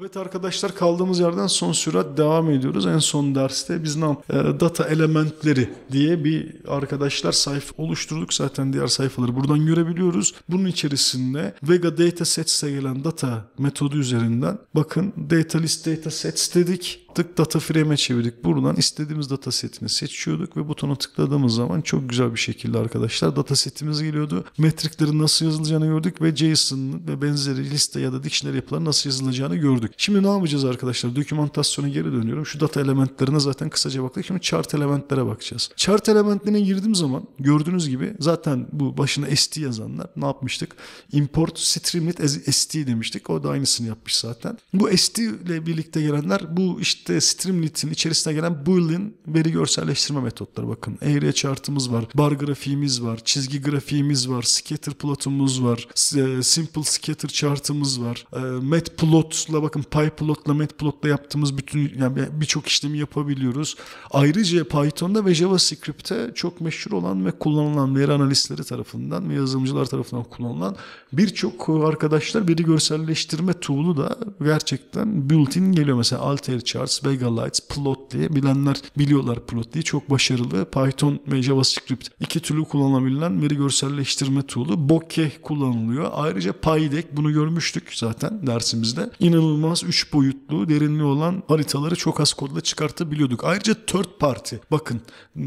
Evet arkadaşlar kaldığımız yerden son sürat devam ediyoruz. En son derste biz ne e, data elementleri diye bir arkadaşlar sayfa oluşturduk. Zaten diğer sayfaları buradan görebiliyoruz. Bunun içerisinde Vega data setse gelen data metodu üzerinden bakın data list data datasets dedik yaptık? Data frame'e çevirdik. Buradan istediğimiz data setini seçiyorduk ve butona tıkladığımız zaman çok güzel bir şekilde arkadaşlar data setimiz geliyordu. Metriklerin nasıl yazılacağını gördük ve JSON ve benzeri liste ya da dictionary yapıları nasıl yazılacağını gördük. Şimdi ne yapacağız arkadaşlar? Dokümantasyona geri dönüyorum. Şu data elementlerine zaten kısaca baktık. Şimdi chart elementlere bakacağız. Chart elementlerine girdiğim zaman gördüğünüz gibi zaten bu başına ST yazanlar ne yapmıştık? Import streamlit as ST demiştik. O da aynısını yapmış zaten. Bu ST ile birlikte gelenler bu işte işte Streamlit'in içerisine gelen built-in veri görselleştirme metotları bakın. Area chart'ımız var, bar grafiğimiz var, çizgi grafiğimiz var, scatter plot'umuz var, e, simple scatter chart'ımız var. E, matplot'la bakın PyPlot'la matplot'la yaptığımız bütün yani birçok işlemi yapabiliyoruz. Ayrıca Python'da ve JavaScript'te çok meşhur olan ve kullanılan veri analistleri tarafından ve yazılımcılar tarafından kullanılan birçok arkadaşlar veri görselleştirme tool'u da gerçekten built-in geliyor. Mesela Altair Charts, Playwrights, Vega Lights, Plotly bilenler biliyorlar plot Plotly. Çok başarılı Python ve JavaScript iki türlü kullanılabilen veri görselleştirme tool'u. Bokeh kullanılıyor. Ayrıca PyDeck bunu görmüştük zaten dersimizde. İnanılmaz 3 boyutlu derinliği olan haritaları çok az kodla çıkartabiliyorduk. Ayrıca third party bakın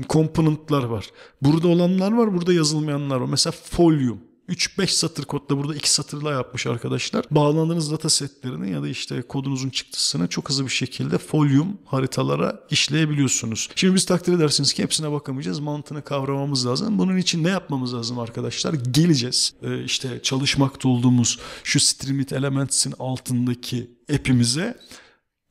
komponentler var. Burada olanlar var burada yazılmayanlar var. Mesela Folium 3-5 satır kodla burada 2 satırla yapmış arkadaşlar. Bağlandığınız data setlerini ya da işte kodunuzun çıktısını çok hızlı bir şekilde folyum haritalara işleyebiliyorsunuz. Şimdi biz takdir edersiniz ki hepsine bakamayacağız. Mantığını kavramamız lazım. Bunun için ne yapmamız lazım arkadaşlar? Geleceğiz. Ee, işte çalışmakta olduğumuz şu Streamit Elements'in altındaki app'imize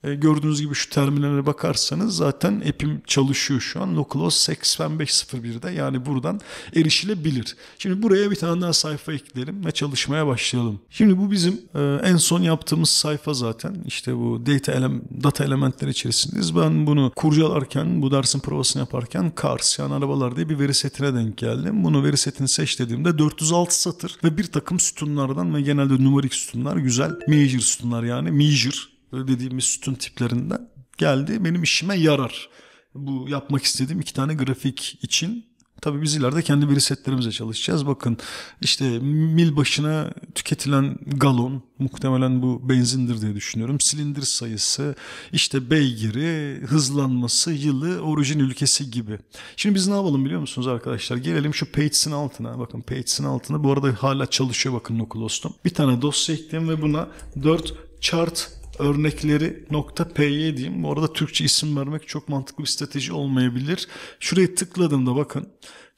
e, gördüğünüz gibi şu terminale bakarsanız zaten app'im çalışıyor şu an. Localhost 8501'de yani buradan erişilebilir. Şimdi buraya bir tane daha sayfa ekleyelim ve çalışmaya başlayalım. Şimdi bu bizim e, en son yaptığımız sayfa zaten. İşte bu data, ele data elementleri içerisindeyiz. Ben bunu kurcalarken, bu dersin provasını yaparken cars yani arabalar diye bir veri setine denk geldim. Bunu veri setini seç dediğimde 406 satır ve bir takım sütunlardan ve genelde numarik sütunlar, güzel major sütunlar yani major dediğimiz sütun tiplerinden geldi. Benim işime yarar. Bu yapmak istediğim iki tane grafik için Tabii biz ileride kendi veri setlerimize çalışacağız. Bakın işte mil başına tüketilen galon muhtemelen bu benzindir diye düşünüyorum. Silindir sayısı, işte beygiri, hızlanması, yılı, orijin ülkesi gibi. Şimdi biz ne yapalım biliyor musunuz arkadaşlar? Gelelim şu Pages'in altına. Bakın Pages'in altına bu arada hala çalışıyor bakın dostum Bir tane dosya ekledim ve buna 4 chart örnekleri nokta py diyeyim. Bu arada Türkçe isim vermek çok mantıklı bir strateji olmayabilir. Şuraya tıkladığımda bakın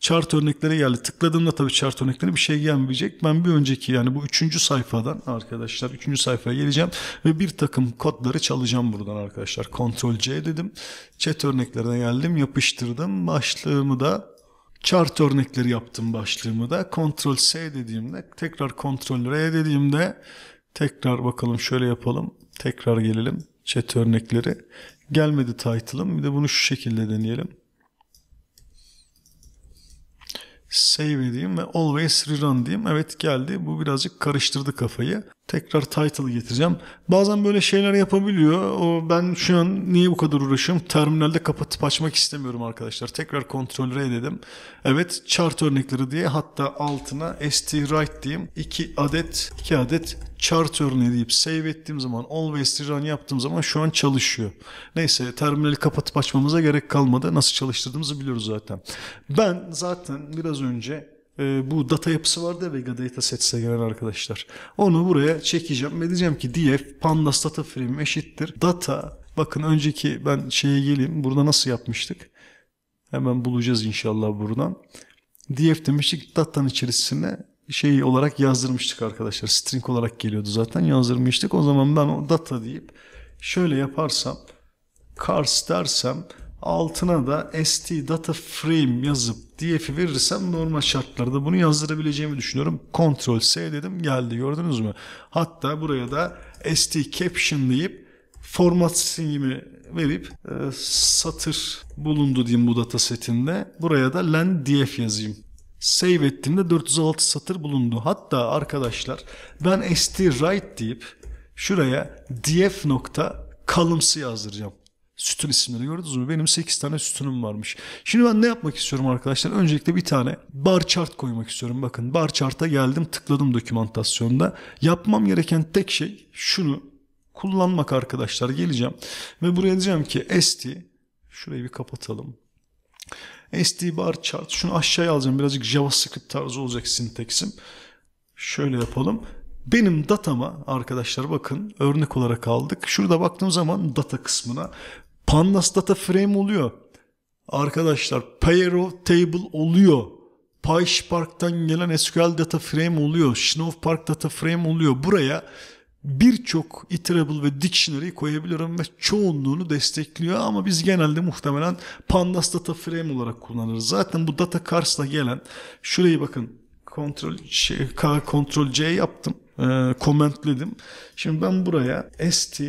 chart örneklere geldi. Tıkladığımda tabii chart örnekleri bir şey gelmeyecek. Ben bir önceki yani bu üçüncü sayfadan arkadaşlar üçüncü sayfaya geleceğim ve bir takım kodları çalacağım buradan arkadaşlar. Ctrl C dedim. Chat örneklerine geldim yapıştırdım. Başlığımı da chart örnekleri yaptım başlığımı da. Ctrl S dediğimde tekrar Ctrl R dediğimde tekrar bakalım şöyle yapalım. Tekrar gelelim chat örnekleri. Gelmedi title'ım. Bir de bunu şu şekilde deneyelim. Save edeyim ve always rerun diyeyim. Evet geldi. Bu birazcık karıştırdı kafayı. Tekrar title getireceğim. Bazen böyle şeyler yapabiliyor. O ben şu an niye bu kadar uğraşıyorum? Terminalde kapatıp açmak istemiyorum arkadaşlar. Tekrar kontrol dedim. Evet chart örnekleri diye hatta altına st write diyeyim. 2 adet 2 adet chart örneği deyip save ettiğim zaman always run yaptığım zaman şu an çalışıyor. Neyse terminali kapatıp açmamıza gerek kalmadı. Nasıl çalıştırdığımızı biliyoruz zaten. Ben zaten biraz önce ee, bu data yapısı vardı ya Vega datasets'e gelen arkadaşlar. Onu buraya çekeceğim ve diyeceğim ki df pandas data frame eşittir data bakın önceki ben şeye geleyim burada nasıl yapmıştık hemen bulacağız inşallah buradan df demiştik data'nın içerisine şey olarak yazdırmıştık arkadaşlar string olarak geliyordu zaten yazdırmıştık o zaman ben o data deyip şöyle yaparsam cars dersem altına da st data frame yazıp df verirsem normal şartlarda bunu yazdırabileceğimi düşünüyorum. Ctrl S dedim geldi gördünüz mü? Hatta buraya da st caption deyip format string'imi verip e, satır bulundu diyeyim bu data setinde. Buraya da len df yazayım. Save ettiğimde 406 satır bulundu. Hatta arkadaşlar ben st write deyip şuraya df nokta kalımsı yazdıracağım. Sütun isimleri gördünüz mü? Benim 8 tane sütunum varmış. Şimdi ben ne yapmak istiyorum arkadaşlar? Öncelikle bir tane bar chart koymak istiyorum. Bakın bar chart'a geldim tıkladım dokümantasyonda. Yapmam gereken tek şey şunu kullanmak arkadaşlar. Geleceğim ve buraya diyeceğim ki ST şurayı bir kapatalım. St bar chart şunu aşağıya alacağım. Birazcık JavaScript tarzı olacak sinteksim. Şöyle yapalım. Benim datama arkadaşlar bakın örnek olarak aldık. Şurada baktığım zaman data kısmına Pandas data frame oluyor. Arkadaşlar Pairo table oluyor. PySpark'tan gelen SQL data frame oluyor. Snowpark data frame oluyor. Buraya birçok iterable ve dictionary koyabilirim ve çoğunluğunu destekliyor ama biz genelde muhtemelen pandas data frame olarak kullanırız. Zaten bu data cars'la gelen şurayı bakın kontrol K kontrol C yaptım. E, commentledim. Şimdi ben buraya st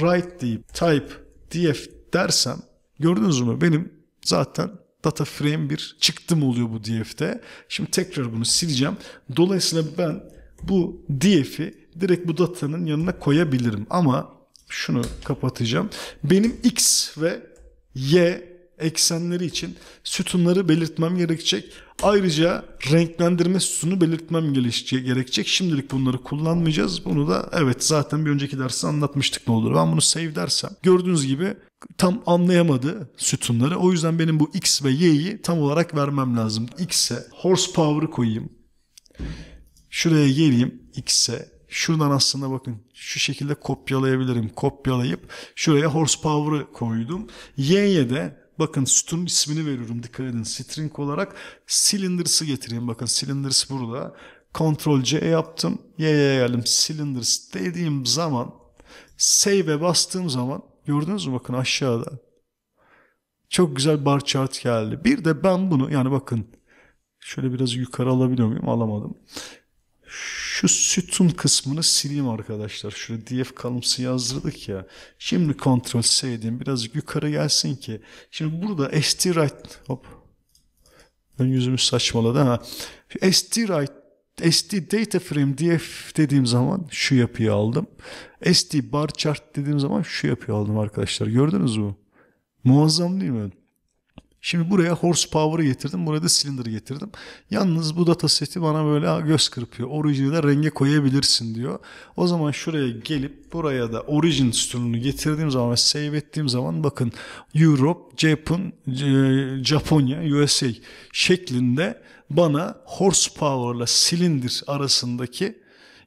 write deyip type df dersem gördünüz mü benim zaten data frame bir çıktım oluyor bu DF'de. Şimdi tekrar bunu sileceğim. Dolayısıyla ben bu DF'i direkt bu datanın yanına koyabilirim ama şunu kapatacağım. Benim X ve Y eksenleri için sütunları belirtmem gerekecek. Ayrıca renklendirme sütunu belirtmem gerekecek. Şimdilik bunları kullanmayacağız. Bunu da evet zaten bir önceki dersi anlatmıştık ne olur. Ben bunu save dersem gördüğünüz gibi tam anlayamadı sütunları. O yüzden benim bu X ve Y'yi tam olarak vermem lazım. X'e horsepower'ı koyayım. Şuraya geleyim. X'e şuradan aslında bakın şu şekilde kopyalayabilirim. Kopyalayıp şuraya horsepower'ı koydum. Y'ye de Bakın sütun ismini veriyorum dikkat edin. String olarak cylinders'ı getireyim. Bakın cylinders burada. Ctrl C yaptım. Y'ye geldim. Cylinders dediğim zaman save'e bastığım zaman gördünüz mü bakın aşağıda. Çok güzel bar chart geldi. Bir de ben bunu yani bakın şöyle biraz yukarı alabiliyor muyum? Alamadım. Şu sütun kısmını sileyim arkadaşlar. Şöyle df kalımsı yazdırdık ya. Şimdi kontrol S edeyim. Birazcık yukarı gelsin ki. Şimdi burada st right hop. Ön yüzümüz saçmaladı ha. st right SD data frame df dediğim zaman şu yapıyı aldım. SD bar chart dediğim zaman şu yapıyı aldım arkadaşlar. Gördünüz mü? Muazzam değil mi? Şimdi buraya horsepower'ı getirdim. Buraya da silindir getirdim. Yalnız bu data seti bana böyle göz kırpıyor. Orijini de renge koyabilirsin diyor. O zaman şuraya gelip buraya da origin sütununu getirdiğim zaman ve save ettiğim zaman bakın Europe, Japan, e, Japonya, USA şeklinde bana horsepower'la silindir arasındaki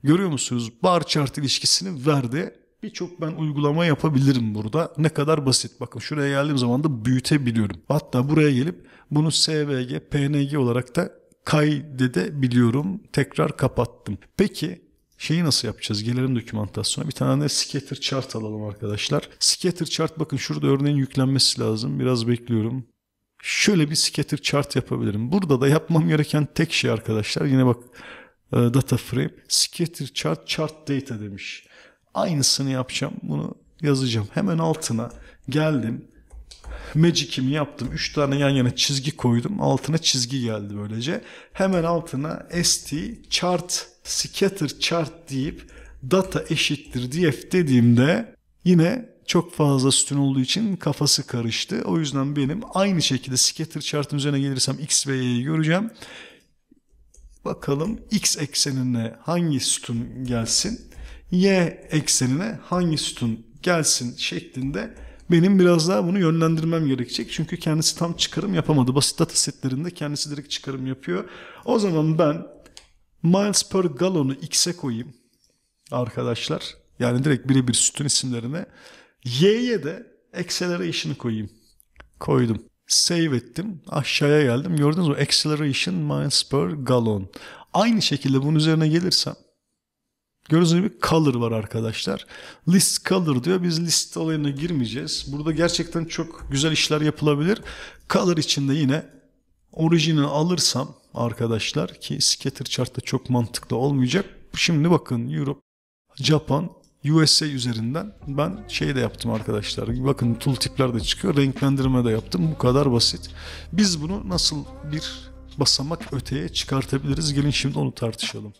görüyor musunuz bar chart ilişkisini verdi. Birçok ben uygulama yapabilirim burada. Ne kadar basit. Bakın şuraya geldiğim zaman da büyütebiliyorum. Hatta buraya gelip bunu SVG, PNG olarak da kaydedebiliyorum. Tekrar kapattım. Peki Şeyi nasıl yapacağız? Gelelim dokümantasyona. Bir tane de scatter chart alalım arkadaşlar. Scatter chart bakın şurada örneğin yüklenmesi lazım. Biraz bekliyorum. Şöyle bir scatter chart yapabilirim. Burada da yapmam gereken tek şey arkadaşlar. Yine bak e, data frame. Scatter chart chart data demiş. Aynısını yapacağım. Bunu yazacağım. Hemen altına geldim. Magic'imi yaptım. Üç tane yan yana çizgi koydum. Altına çizgi geldi böylece. Hemen altına st chart scatter chart deyip data eşittir df dediğimde yine çok fazla sütun olduğu için kafası karıştı. O yüzden benim aynı şekilde scatter chart'ın üzerine gelirsem x ve y'yi göreceğim. Bakalım x eksenine hangi sütun gelsin y eksenine hangi sütun gelsin şeklinde benim biraz daha bunu yönlendirmem gerekecek. Çünkü kendisi tam çıkarım yapamadı. Basit data setlerinde kendisi direkt çıkarım yapıyor. O zaman ben miles per gallon'u x'e koyayım arkadaşlar. Yani direkt birebir sütun isimlerine. Y'ye de acceleration koyayım. Koydum. Save ettim. Aşağıya geldim. Gördünüz mü? Acceleration miles per gallon. Aynı şekilde bunun üzerine gelirsem Gördüğünüz gibi color var arkadaşlar. List color diyor. Biz list olayına girmeyeceğiz. Burada gerçekten çok güzel işler yapılabilir. Color içinde yine orijini alırsam arkadaşlar ki scatter chart'ta çok mantıklı olmayacak. Şimdi bakın Europe, Japan, USA üzerinden ben şey de yaptım arkadaşlar. Bakın tool tipler de çıkıyor. Renklendirme de yaptım. Bu kadar basit. Biz bunu nasıl bir basamak öteye çıkartabiliriz? Gelin şimdi onu tartışalım.